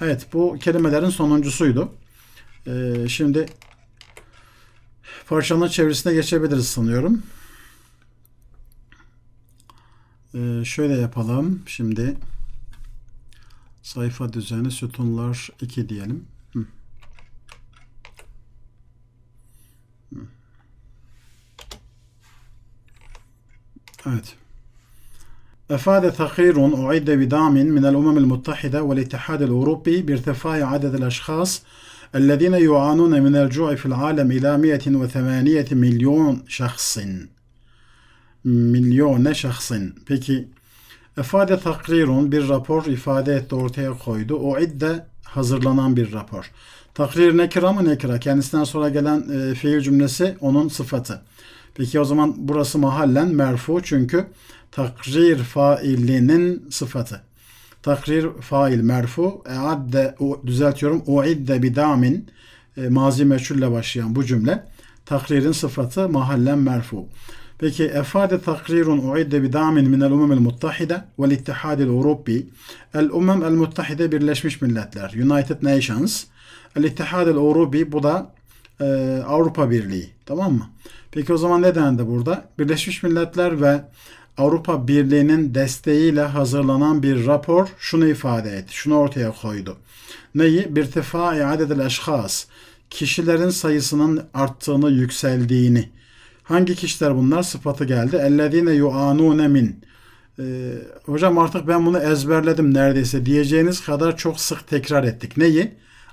Evet bu kelimelerin sonuncusuydu. Ee, şimdi parçanın çevresine geçebiliriz sanıyorum. Ee, şöyle yapalım. Şimdi sayfa düzeni sütunlar 2 diyelim. Hı. Evet. أفاد تقرير أعد بدعم من الأمم المتحدة والاتحاد الأوروبي بارتفاع عدد الأشخاص الذين يعانون من الجوع في العالم إلى 108 milyon şahsın. Milyon şahsın. Peki ifade takrirun bir rapor ifade etti ortaya koydu. O idde hazırlanan bir rapor. Takrir nekira mı nekira? Kendisinden sonra gelen e, fiil cümlesi onun sıfatı. Peki o zaman burası mahallen merfu çünkü takrir failinin sıfatı. Takrir fail merfu. Eadde, düzeltiyorum. Uidde bidamin. E, mazi meçhulle başlayan bu cümle. Takririn sıfatı mahallen merfu. Peki efade takrirun uidde bidamin minel umemil muttahide vel ittihadil Avrupi. El umem el muttahide Birleşmiş Milletler. United Nations. El ittihadil Avrupi bu da e, Avrupa Birliği. Tamam mı? Peki o zaman ne dendi burada? Birleşmiş Milletler ve Avrupa Birliği'nin desteğiyle hazırlanan bir rapor şunu ifade etti, şunu ortaya koydu. Neyi? Birtifai adedil eşhas, kişilerin sayısının arttığını, yükseldiğini. Hangi kişiler bunlar? Sıfatı geldi. Ellezine yuanune min. Ee, hocam artık ben bunu ezberledim neredeyse diyeceğiniz kadar çok sık tekrar ettik. Neyi?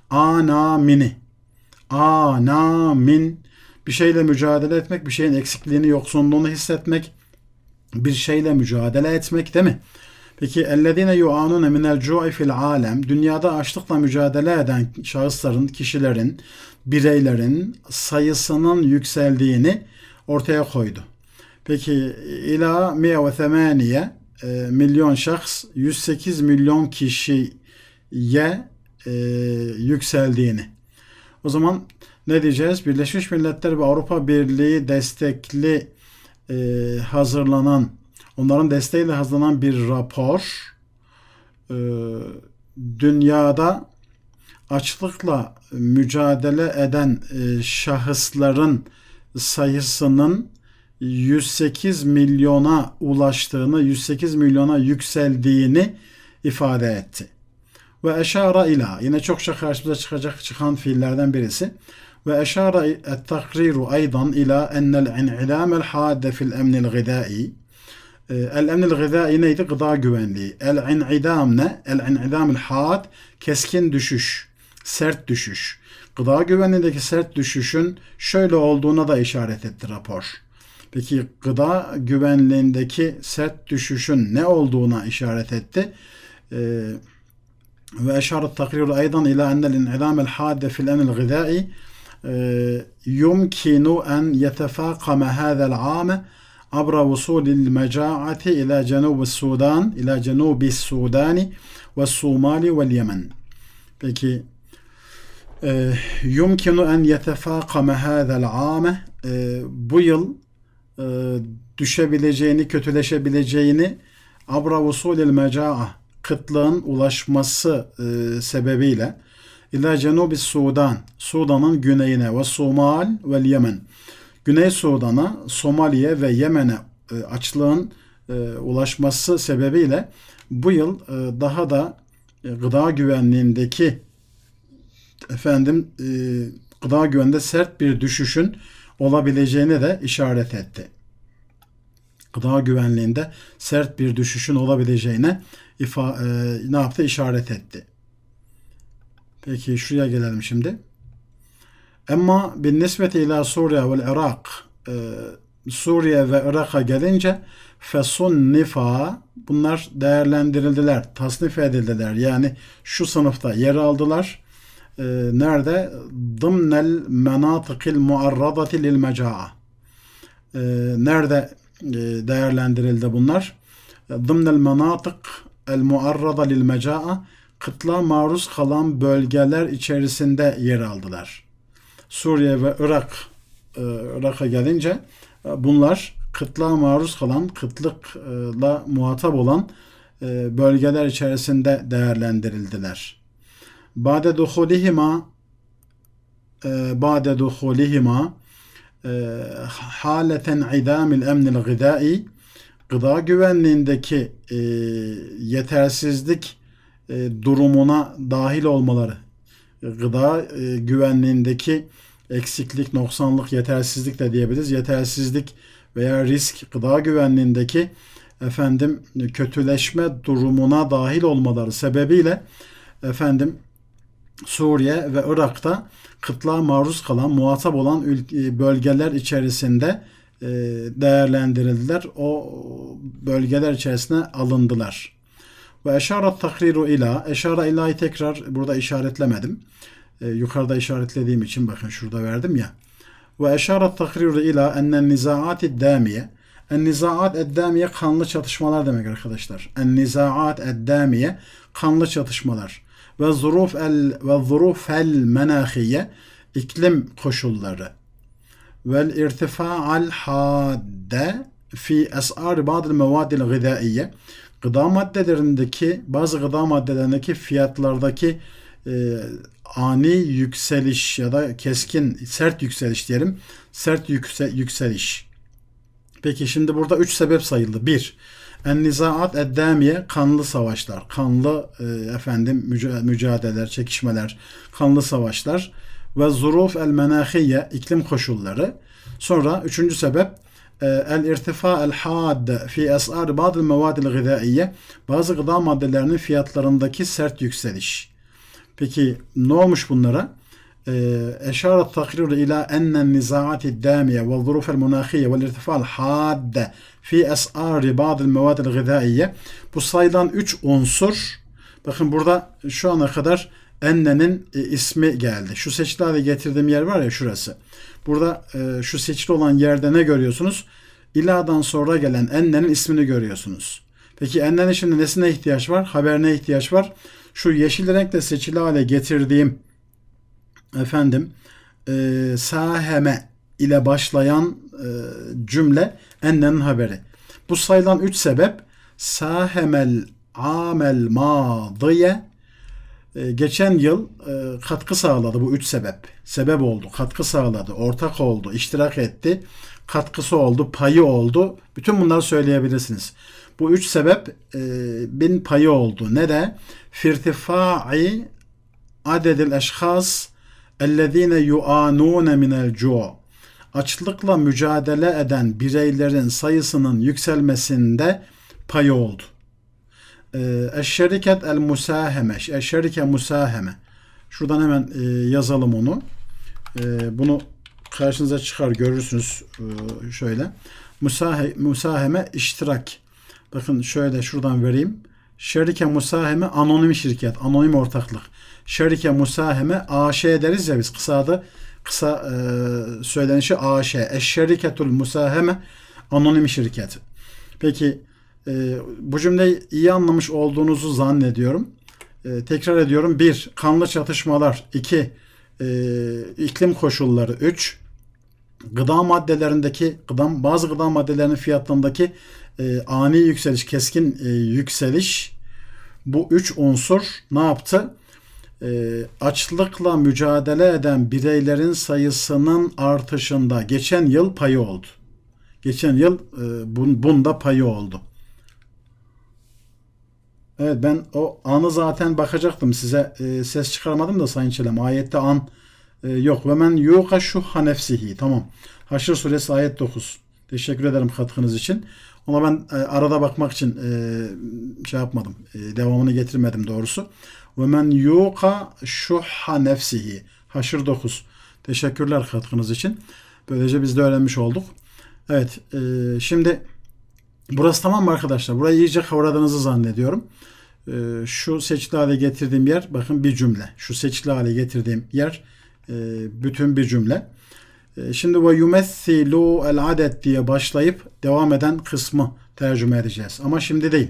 Anamini. Anamin. Bir şeyle mücadele etmek, bir şeyin eksikliğini, yoksunluğunu hissetmek, bir şeyle mücadele etmek değil mi? Peki ellezine yu'anun minel cu'i fil alem dünyada açlıkla mücadele eden şahısların, kişilerin, bireylerin sayısının yükseldiğini ortaya koydu. Peki ila 108 e, milyon şahs 108 milyon kişiye e, yükseldiğini. O zaman ne diyeceğiz? Birleşmiş Milletler ve Avrupa Birliği destekli e, hazırlanan, onların desteğiyle hazırlanan bir rapor e, dünyada açlıkla mücadele eden e, şahısların sayısının 108 milyona ulaştığını, 108 milyona yükseldiğini ifade etti. Ve eşara ila yine çokça karşımıza çıkacak çıkan fiillerden birisi. وأشار التقرير أيضا إلى أن الانعدام الحاد في الأمن الغذائي El-emnil gıdai neydi? Gıda güvenliği. El-in'idam ne? El-in'idamil had keskin düşüş, sert düşüş. Gıda güvenliğindeki sert düşüşün şöyle olduğuna da işaret etti rapor. Peki gıda güvenliğindeki sert düşüşün ne olduğuna işaret etti? Ee, ve eşaret takriru aydan ila ennel in'idamil hade fil emnil gıdai يمكن أن يتفاقم هذا العام عبر وصول المجاعة إلى جنوب السودان إلى جنوب السودان والصومال واليمن Peki yumkinu en yetefakame hadel e, ame e, bu yıl e, düşebileceğini, kötüleşebileceğini abra usulil mecaa kıtlığın ulaşması e, sebebiyle İlâ cenubi Sudan, Sudan'ın güneyine ve Somal ve Yemen. Güney Sudan'a, Somali'ye ve Yemen'e e, açlığın e, ulaşması sebebiyle bu yıl e, daha da gıda güvenliğindeki efendim gıda güvende sert bir düşüşün olabileceğine de işaret etti. Gıda güvenliğinde sert bir düşüşün olabileceğine ifa, e, ne yaptı işaret etti. Peki şuraya gelelim şimdi. Ama bin nisbeti ila Suriye ve Irak ee, Suriye ve Irak'a gelince nifa, bunlar değerlendirildiler, tasnif edildiler. Yani şu sınıfta yer aldılar. Ee, nerede? Dımnel menatıkil muarradati lil mecaa. Ee, nerede e, değerlendirildi bunlar? Dımnel menatık el muarrada lil mecaa Kıtla maruz kalan bölgeler içerisinde yer aldılar. Suriye ve Irak e, Irak'a gelince e, bunlar kıtla maruz kalan, kıtlıkla muhatap olan e, bölgeler içerisinde değerlendirildiler. Bade duhulihima bade duhulihima haleten idamil emnil gıdai gıda güvenliğindeki yetersizlik e, durumuna dahil olmaları, gıda e, güvenliğindeki eksiklik, noksanlık, yetersizlik de diyebiliriz. Yetersizlik veya risk gıda güvenliğindeki efendim kötüleşme durumuna dahil olmaları sebebiyle efendim Suriye ve Irak'ta kıtlığa maruz kalan, muhatap olan e, bölgeler içerisinde değerlendirildiler. O bölgeler içerisine alındılar. Ve eşara takriru ila. Eşara ila'yı tekrar burada işaretlemedim. E, yukarıda işaretlediğim için bakın şurada verdim ya. Ve eşara takriru ila ennen nizaati damiye. En nizaat eddamiye kanlı çatışmalar demek arkadaşlar. En nizaat eddamiye kanlı çatışmalar. Ve zuruf el ve zuruf el menahiye iklim koşulları. ve irtifa al hadde fi esar bazı el mevadil gıdaiye gıda maddelerindeki bazı gıda maddelerindeki fiyatlardaki e, ani yükseliş ya da keskin sert yükseliş diyelim. Sert yükse, yükseliş. Peki şimdi burada üç sebep sayıldı. Bir, ennizaat eddamiye kanlı savaşlar, kanlı e, efendim müca- mücadeleler, çekişmeler, kanlı savaşlar ve zuruf el menahiye iklim koşulları. Sonra üçüncü sebep e, el-irtifa el-had fi esar bazı mevad gıdaiye bazı gıda maddelerinin fiyatlarındaki sert yükseliş. Peki ne olmuş bunlara? E, Eşaret takrir ila ennen nizaati damiye ve zurufel munahiye ve irtifa hadde fi esar bazı mevad gıdaiye bu sayılan 3 unsur bakın burada şu ana kadar ennenin e, ismi geldi. Şu seçili hale getirdiğim yer var ya şurası. Burada e, şu seçili olan yerde ne görüyorsunuz? İladan sonra gelen ennenin ismini görüyorsunuz. Peki ennenin şimdi nesine ihtiyaç var? Haberine ihtiyaç var. Şu yeşil renkle seçili hale getirdiğim efendim e, saheme ile başlayan e, cümle ennenin haberi. Bu sayılan üç sebep sahemel amel madiye ee, geçen yıl e, katkı sağladı bu üç sebep. Sebep oldu, katkı sağladı, ortak oldu, iştirak etti, katkısı oldu, payı oldu. Bütün bunları söyleyebilirsiniz. Bu üç sebep e, bin payı oldu. Ne de? Firtifai adedil eşhas ellezine yuanune minel cu' açlıkla mücadele eden bireylerin sayısının yükselmesinde payı oldu. Eşşeriket el musaheme. Eşşerike musaheme. Şuradan hemen e, yazalım onu. E, bunu karşınıza çıkar görürsünüz e, şöyle. Musahe, musaheme iştirak. Bakın şöyle şuradan vereyim. Şerike musaheme anonim şirket, anonim ortaklık. Şerike musaheme AŞ deriz ya biz kısa adı kısa e, söylenişi AŞ. Eşşeriketul musaheme anonim şirket. Peki e, bu cümleyi iyi anlamış olduğunuzu zannediyorum. E, tekrar ediyorum. 1. Kanlı çatışmalar. 2. E, iklim koşulları. 3. Gıda maddelerindeki, gıda, bazı gıda maddelerinin fiyatlarındaki e, ani yükseliş, keskin e, yükseliş. Bu üç unsur ne yaptı? E, açlıkla mücadele eden bireylerin sayısının artışında geçen yıl payı oldu. Geçen yıl e, bun, bunda payı oldu. Evet ben o anı zaten bakacaktım size e, ses çıkarmadım da Sayın Çelem. Ayette an e, yok. Ve men yuka şu hanefsihi. Tamam. Haşr suresi ayet 9. Teşekkür ederim katkınız için. Ona ben e, arada bakmak için e, şey yapmadım. E, devamını getirmedim doğrusu. Ve men yuka şuhha nefsihi. Haşr 9. Teşekkürler katkınız için. Böylece biz de öğrenmiş olduk. Evet. E, şimdi burası tamam mı arkadaşlar? Burayı iyice kavradığınızı zannediyorum. Ee, şu seçili hale getirdiğim yer bakın bir cümle. Şu seçili hale getirdiğim yer e, bütün bir cümle. Ee, şimdi ve yumessilu el adet diye başlayıp devam eden kısmı tercüme edeceğiz. Ama şimdi değil.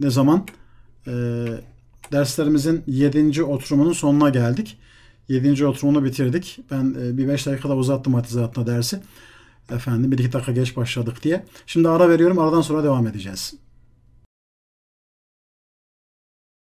Ne zaman? Ee, derslerimizin 7. oturumunun sonuna geldik. 7. oturumunu bitirdik. Ben e, bir 5 dakikada uzattım hatizatına dersi. Efendim bir iki dakika geç başladık diye. Şimdi ara veriyorum. Aradan sonra devam edeceğiz.